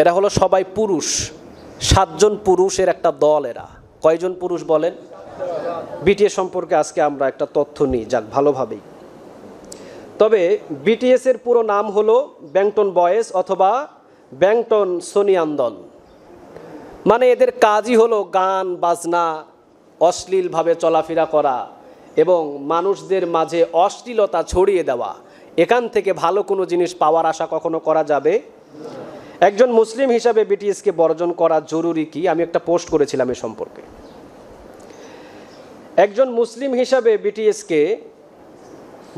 এরা হলো সবাই পুরুষ সাতজন পুরুষের একটা দল এরা কয়জন পুরুষ বলেন বিটিএস সম্পর্কে আজকে আমরা একটা তথ্য নিই যাক ভালোভাবেই তবে বিটিএসের পুরো নাম হলো ব্যাংটন বয়েস অথবা ব্যাংটন সোনিয়ান দল মানে এদের কাজই হলো গান বাজনা অশ্লীলভাবে চলাফেরা করা এবং মানুষদের মাঝে অশ্লীলতা ছড়িয়ে দেওয়া এখান থেকে ভালো কোনো জিনিস পাওয়ার আশা কখনো করা যাবে একজন মুসলিম হিসাবে বিটিএসকে বর্জন করা জরুরি কি আমি একটা পোস্ট করেছিলাম এ সম্পর্কে একজন মুসলিম হিসাবে বিটিএসকে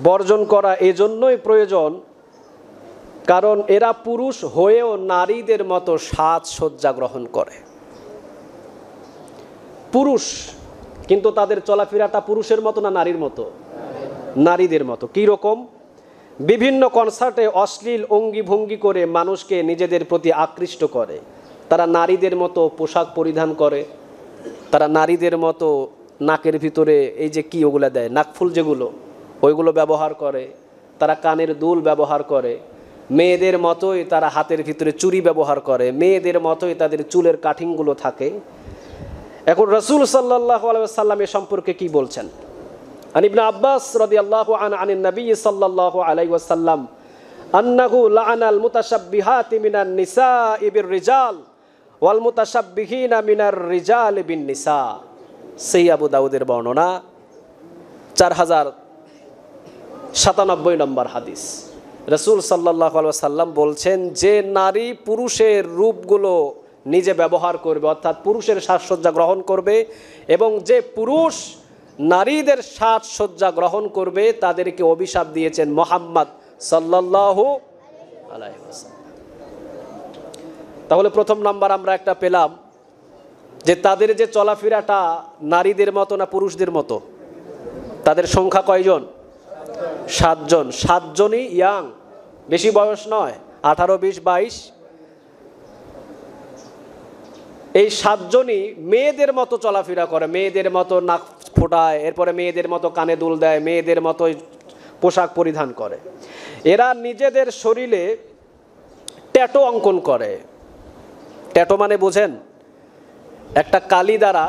বর্জন করা এজন্যই প্রয়োজন কারণ এরা পুরুষ হয়েও নারীদের মতো সাজসজ্জা গ্রহণ করে পুরুষ কিন্তু তাদের চলাফেরাটা পুরুষের মতো না নারীর মতো নারীদের মতো কীরকম রকম বিভিন্ন কনসার্টে অশ্লীল অঙ্গি ভঙ্গি করে মানুষকে নিজেদের প্রতি আকৃষ্ট করে তারা নারীদের মতো পোশাক পরিধান করে তারা নারীদের মতো নাকের ভিতরে এই যে কি ওগুলো দেয় নাকফুল যেগুলো ওইগুলো ব্যবহার করে তারা কানের দুল ব্যবহার করে মেয়েদের মতোই তারা হাতের ভিতরে চুরি ব্যবহার করে মেয়েদের মতোই তাদের চুলের কাঠিংগুলো থাকে এখন রসুল সাল্লাহ আলাইসাল্লাম এ সম্পর্কে কি বলছেন عن ابن عباس رضي الله عنه عن النبي صلى الله عليه وسلم أنه لعن المتشبهات من النساء بالرجال والمتشبهين من الرجال بالنساء সেই আবু দাউদের বর্ণনা চার হাজার সাতানব্বই নম্বর হাদিস রসুল সাল্লাহ সাল্লাম বলছেন যে নারী পুরুষের রূপগুলো নিজে ব্যবহার করবে অর্থাৎ পুরুষের সাজসজ্জা গ্রহণ করবে এবং যে পুরুষ নারীদের সাজসজ্জা গ্রহণ করবে তাদেরকে অভিশাপ দিয়েছেন মোহাম্মদ সাল্লাহু তাহলে প্রথম নাম্বার আমরা একটা পেলাম যে তাদের যে চলাফেরাটা নারীদের মতো না পুরুষদের মতো তাদের সংখ্যা কয়জন সাতজন সাতজনই ইয়াং বেশি বয়স নয় আঠারো বিশ বাইশ এই সাতজনই মেয়েদের মতো চলাফেরা করে মেয়েদের মতো নাক ফোটায় এরপরে মেয়েদের মতো কানে দুল দেয় মেয়েদের মতোই পোশাক পরিধান করে এরা নিজেদের শরীরে ট্যাটো অঙ্কন করে ট্যাটো মানে বোঝেন একটা কালি দ্বারা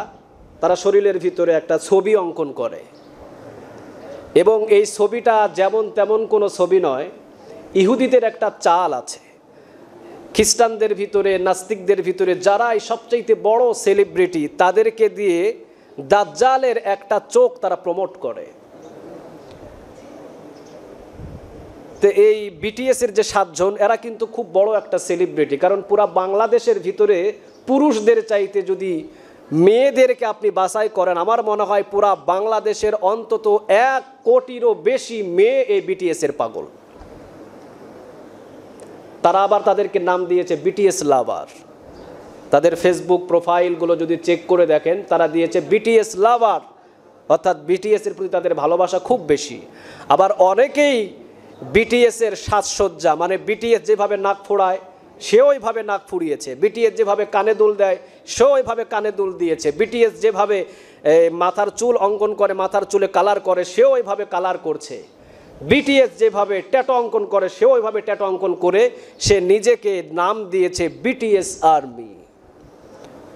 তারা শরীরের ভিতরে একটা ছবি অঙ্কন করে এবং এই ছবিটা যেমন তেমন কোনো ছবি নয় ইহুদিদের একটা চাল আছে খ্রিস্টানদের ভিতরে নাস্তিকদের ভিতরে যারাই সবচাইতে বড় সেলিব্রিটি তাদেরকে দিয়ে দাজ্জালের একটা চোখ তারা প্রমোট করে তো এই বিটিএসের যে সাতজন এরা কিন্তু খুব বড় একটা সেলিব্রিটি কারণ পুরা বাংলাদেশের ভিতরে পুরুষদের চাইতে যদি মেয়েদেরকে আপনি বাছাই করেন আমার মনে হয় পুরা বাংলাদেশের অন্তত এক কোটিরও বেশি মেয়ে এই বিটিএসের পাগল তারা আবার তাদেরকে নাম দিয়েছে বিটিএস লাভার তাদের ফেসবুক প্রোফাইলগুলো যদি চেক করে দেখেন তারা দিয়েছে বিটিএস লাভার অর্থাৎ বিটিএসের প্রতি তাদের ভালোবাসা খুব বেশি আবার অনেকেই বিটিএসের সাজসজ্জা মানে বিটিএস যেভাবে নাক ফোড়ায় সে ওইভাবে নাক ফুরিয়েছে বিটিএস যেভাবে কানে দুল দেয় সে ওইভাবে কানে দুল দিয়েছে বিটিএস যেভাবে মাথার চুল অঙ্কন করে মাথার চুলে কালার করে সে ওইভাবে কালার করছে বিটিএস যেভাবে ট্যাটো অঙ্কন করে সে ওইভাবে ট্যাটো অঙ্কন করে সে নিজেকে নাম দিয়েছে বিটিএস আর্মি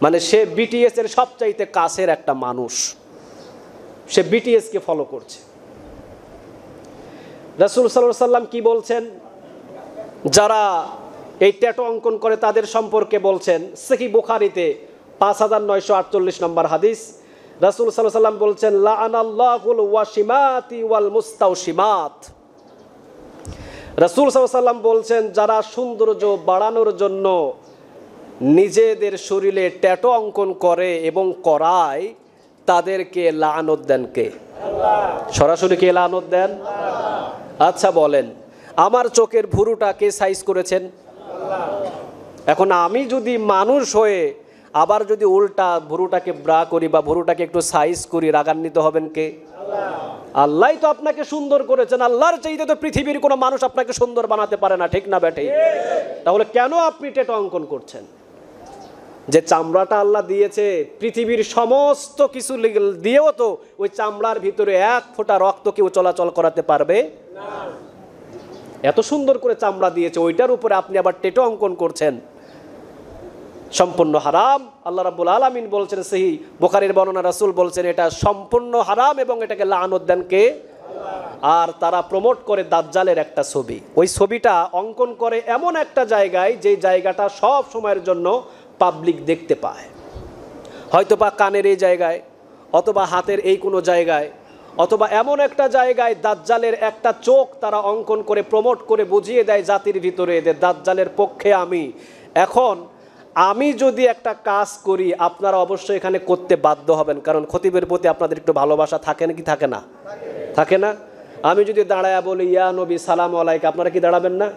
মানে সে বিটিএস এর সবচাইতে কাছের একটা মানুষ সে বিটিএসকে ফলো করছে রসুল সাল্লাহ সাল্লাম কি বলছেন যারা এই ট্যাটো অঙ্কন করে তাদের সম্পর্কে বলছেন সেকি বুখারিতে পাঁচ হাজার নয়শো আটচল্লিশ নম্বর হাদিস রাসুল সাল্লাহ সাল্লাম বলছেন লাআনাল্লাহুল ওয়াসিমাতি ওয়াল মুস্তাউসিমাত রাসুল সাল্লাহ সাল্লাম বলছেন যারা সৌন্দর্য বাড়ানোর জন্য নিজেদের শরীরে ট্যাটো অঙ্কন করে এবং করায় তাদেরকে লানত দেন কে সরাসরি কে লানত দেন আচ্ছা বলেন আমার চোখের ভুরুটা কে সাইজ করেছেন এখন আমি যদি মানুষ হয়ে আবার যদি উল্টা ভুরুটাকে ব্রা করি বা ভুরুটাকে একটু সাইজ করি রাগান্বিত হবেন কে আল্লাহ তো আপনাকে সুন্দর করেছেন আল্লাহর চাইতে তো পৃথিবীর কোনো মানুষ আপনাকে সুন্দর বানাতে পারে না ঠিক না ব্যাটে তাহলে কেন আপনি টেটো অঙ্কন করছেন যে চামড়াটা আল্লাহ দিয়েছে পৃথিবীর সমস্ত কিছু দিয়েও তো ওই চামড়ার ভিতরে এক ফোঁটা রক্ত কেউ চলাচল করাতে পারবে এত সুন্দর করে চামড়া দিয়েছে ওইটার উপরে আপনি আবার টেটো অঙ্কন করছেন সম্পূর্ণ হারাম আল্লাহ রাবুল আলমিন বলছেন সেই বোকারের বর্ণনা রাসুল বলছেন এটা সম্পূর্ণ হারাম এবং এটাকে লানোদ্দানকে আর তারা প্রমোট করে দাজ্জালের একটা ছবি ওই ছবিটা অঙ্কন করে এমন একটা জায়গায় যে জায়গাটা সব সময়ের জন্য পাবলিক দেখতে পায় হয়তো বা কানের এই জায়গায় অথবা হাতের এই কোনো জায়গায় অথবা এমন একটা জায়গায় দাজ্জালের একটা চোখ তারা অঙ্কন করে প্রমোট করে বুঝিয়ে দেয় জাতির ভিতরে এদের দাজ্জালের পক্ষে আমি এখন আমি যদি একটা কাজ করি আপনারা অবশ্যই এখানে করতে বাধ্য হবেন কারণ খতিবের প্রতি আপনাদের একটু ভালোবাসা থাকে না কি থাকে না থাকে না আমি যদি দাঁড়ায় বলি ইয়া নবী সালাম আলাইকে আপনারা কি দাঁড়াবেন না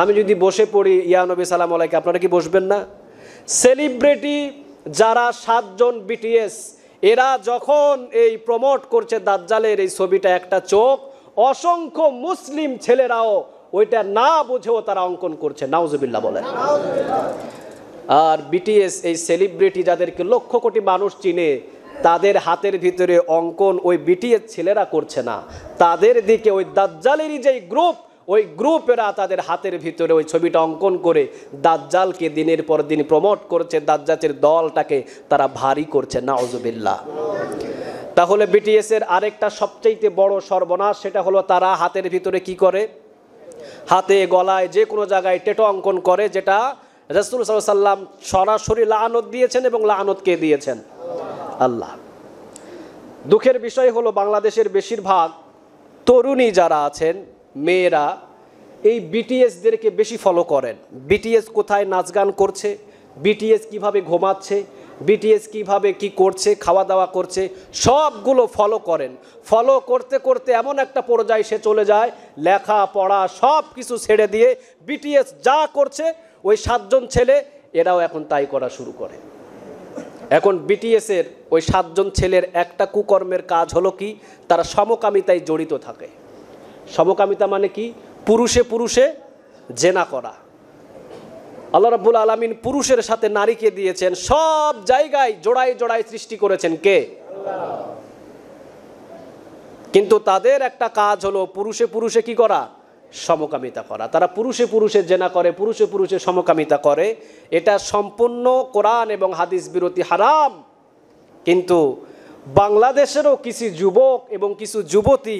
আমি যদি বসে পড়ি ইয়া নবী সালাম আলাইকে আপনারা কি বসবেন না সেলিব্রিটি যারা সাতজন বিটিএস এরা যখন এই প্রমোট করছে দাজ্জালের এই ছবিটা একটা চোখ অসংখ্য মুসলিম ছেলেরাও ওইটা না বুঝেও তারা অঙ্কন করছে নাউজবিল্লা বলেন আর বিটিএস এই সেলিব্রিটি যাদেরকে লক্ষ কোটি মানুষ চিনে তাদের হাতের ভিতরে অঙ্কন ওই বিটিএস ছেলেরা করছে না তাদের দিকে ওই দাজ্জালেরই যেই গ্রুপ ওই গ্রুপেরা তাদের হাতের ভিতরে ওই ছবিটা অঙ্কন করে দাজ্জালকে দিনের পর দিন প্রমোট করছে দাজ্জাতের দলটাকে তারা ভারী করছে নাওজবিল্লা তাহলে বিটিএসের আরেকটা সবচেয়ে বড় সর্বনাশ সেটা হলো তারা হাতের ভিতরে কি করে হাতে গলায় যে কোনো জায়গায় টেটো অঙ্কন করে যেটা রসুল সাল্লাম সরাসরি লানত দিয়েছেন এবং লানতকে দিয়েছেন আল্লাহ দুঃখের বিষয় হলো বাংলাদেশের বেশিরভাগ তরুণী যারা আছেন মেয়েরা এই বিটিএসদেরকে বেশি ফলো করেন বিটিএস কোথায় নাচ গান করছে বিটিএস কিভাবে ঘুমাচ্ছে বিটিএস কিভাবে কি করছে খাওয়া দাওয়া করছে সবগুলো ফলো করেন ফলো করতে করতে এমন একটা পর্যায়ে সে চলে যায় লেখা পড়া সব কিছু ছেড়ে দিয়ে বিটিএস যা করছে ওই সাতজন ছেলে এরাও এখন তাই করা শুরু করে এখন বিটিএসের ওই সাতজন ছেলের একটা কুকর্মের কাজ হলো কি তারা সমকামিতায় জড়িত থাকে সমকামিতা মানে কি পুরুষে পুরুষে জেনা করা আল্লাহ রাবুল আলমিন পুরুষের সাথে নারীকে দিয়েছেন সব জায়গায় জোড়ায় জোড়ায় সৃষ্টি করেছেন কে কিন্তু তাদের একটা কাজ হলো পুরুষে পুরুষে কি করা সমকামিতা করা তারা পুরুষে পুরুষে জেনা করে পুরুষে পুরুষে সমকামিতা করে এটা সম্পূর্ণ কোরআন এবং হাদিস বিরতি হারাম কিন্তু বাংলাদেশেরও কিছু যুবক এবং কিছু যুবতী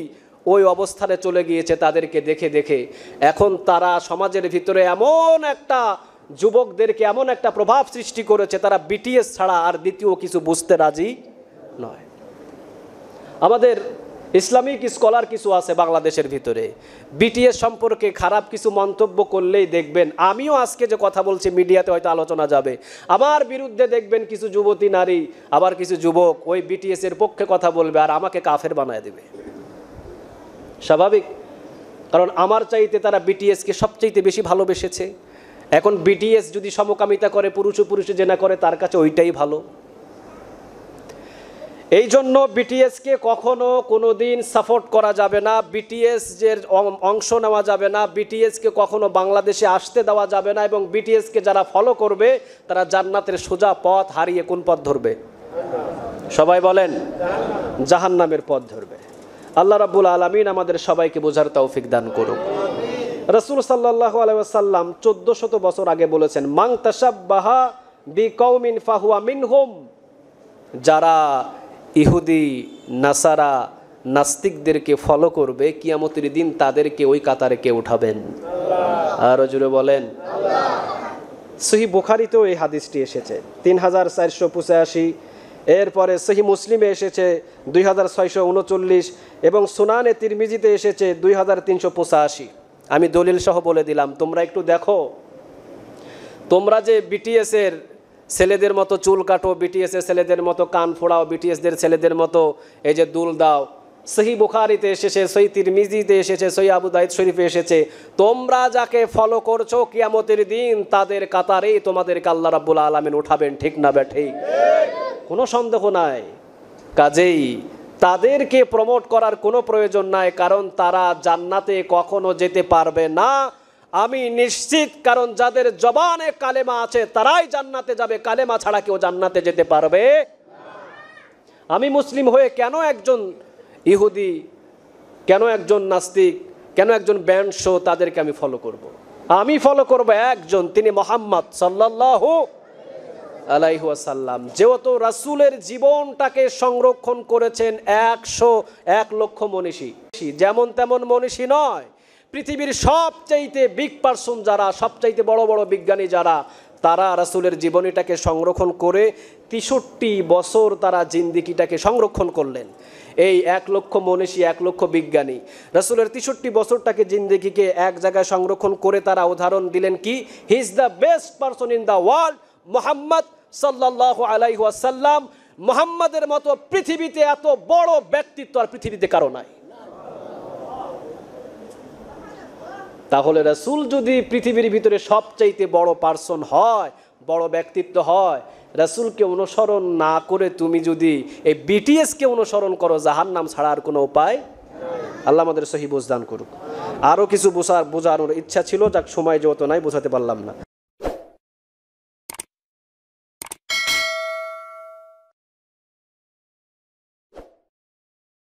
ওই অবস্থানে চলে গিয়েছে তাদেরকে দেখে দেখে এখন তারা সমাজের ভিতরে এমন একটা যুবকদেরকে এমন একটা প্রভাব সৃষ্টি করেছে তারা বিটিএস ছাড়া আর দ্বিতীয় কিছু বুঝতে রাজি নয় আমাদের ইসলামিক স্কলার কিছু আছে বাংলাদেশের ভিতরে বিটিএস সম্পর্কে খারাপ কিছু মন্তব্য করলেই দেখবেন আমিও আজকে যে কথা বলছি মিডিয়াতে হয়তো আলোচনা যাবে আমার বিরুদ্ধে দেখবেন কিছু যুবতী নারী আবার কিছু যুবক ওই বিটিএসের পক্ষে কথা বলবে আর আমাকে কাফের বানায় দেবে স্বাভাবিক কারণ আমার চাইতে তারা বিটিএসকে সবচাইতে বেশি ভালোবেসেছে এখন বিটিএস যদি সমকামিতা করে পুরুষ ও পুরুষে জেনা করে তার কাছে ওইটাই ভালো এই জন্য বিটিএসকে কখনো কোনো দিন সাপোর্ট করা যাবে না বিটিএস যে অংশ নেওয়া যাবে না বিটিএসকে কখনো বাংলাদেশে আসতে দেওয়া যাবে না এবং বিটিএসকে যারা ফলো করবে তারা জান্নাতের সোজা পথ হারিয়ে কোন পথ ধরবে সবাই বলেন জাহান্নামের পথ ধরবে আল্লাহ রাবুল আলমিন আমাদের সবাইকে বোঝার তৌফিক দান করুক রসুল সাল্লাহ আলাইসাল্লাম চোদ্দ শত বছর আগে বলেছেন মাং তাসাবাহা বি কৌমিন ফাহুয়া মিন হোম যারা ইহুদি নাসারা নাস্তিকদেরকে ফলো করবে কিয়ামতির দিন তাদেরকে ওই কাতারে কে উঠাবেন আর জুড়ে বলেন সহি বুখারিতেও এই হাদিসটি এসেছে তিন হাজার চারশো পঁচাশি এরপরে সহি মুসলিমে এসেছে দুই এবং সুনানে তিরমিজিতে এসেছে দুই আমি দলিল সহ বলে দিলাম তোমরা একটু দেখো তোমরা যে বিটিএসের ছেলেদের মতো চুল কাটো বিটিএসের ছেলেদের মতো কান ফোড়াও বিটিএসদের ছেলেদের মতো এই যে দুল দাও সহি বুখারিতে এসেছে সই তিরমিজিতে এসেছে সই আবু শরীফে এসেছে তোমরা যাকে ফলো করছো কিয়ামতের দিন তাদের কাতারেই তোমাদের আল্লাহ রাবুল আলমেন উঠাবেন ঠিক না ব্যাঠিক কোনো সন্দেহ নাই কাজেই তাদেরকে প্রমোট করার কোনো প্রয়োজন নাই কারণ তারা জান্নাতে কখনো যেতে পারবে না আমি নিশ্চিত কারণ যাদের জবানে কালেমা আছে তারাই জান্নাতে যাবে কালেমা ছাড়া কেউ জান্নাতে যেতে পারবে আমি মুসলিম হয়ে কেন একজন ইহুদি কেন একজন নাস্তিক কেন একজন ব্যান্ড শো তাদেরকে আমি ফলো করব। আমি ফলো করব একজন তিনি মোহাম্মদ সাল্লাহ আলাইহাসাল্লাম যেহেতু রাসুলের জীবনটাকে সংরক্ষণ করেছেন একশো এক লক্ষ মনীষী যেমন তেমন মনীষী নয় পৃথিবীর সবচাইতে বিগ পার্সন যারা সবচাইতে বড় বড় বিজ্ঞানী যারা তারা রাসুলের জীবনীটাকে সংরক্ষণ করে তেষট্টি বছর তারা জিন্দিকিটাকে সংরক্ষণ করলেন এই এক লক্ষ মনীষী এক লক্ষ বিজ্ঞানী রাসুলের তেষট্টি বছরটাকে জিন্দিগিকে এক জায়গায় সংরক্ষণ করে তারা উদাহরণ দিলেন কি he is the best person in the world Muhammad সাল্লাহ আলাইহাসাল্লাম মোহাম্মদের মতো পৃথিবীতে এত বড় ব্যক্তিত্ব আর পৃথিবীতে কারো নাই তাহলে রাসুল যদি পৃথিবীর ভিতরে সবচাইতে বড় পার্সন হয় বড় ব্যক্তিত্ব হয় রাসুলকে অনুসরণ না করে তুমি যদি এই বিটিএসকে অনুসরণ করো যাহার নাম ছাড়া আর কোনো উপায় আল্লাহ আমাদের সহি বোঝদান করুক আরও কিছু বোঝার বোঝানোর ইচ্ছা ছিল যাক সময় যত নাই বোঝাতে পারলাম না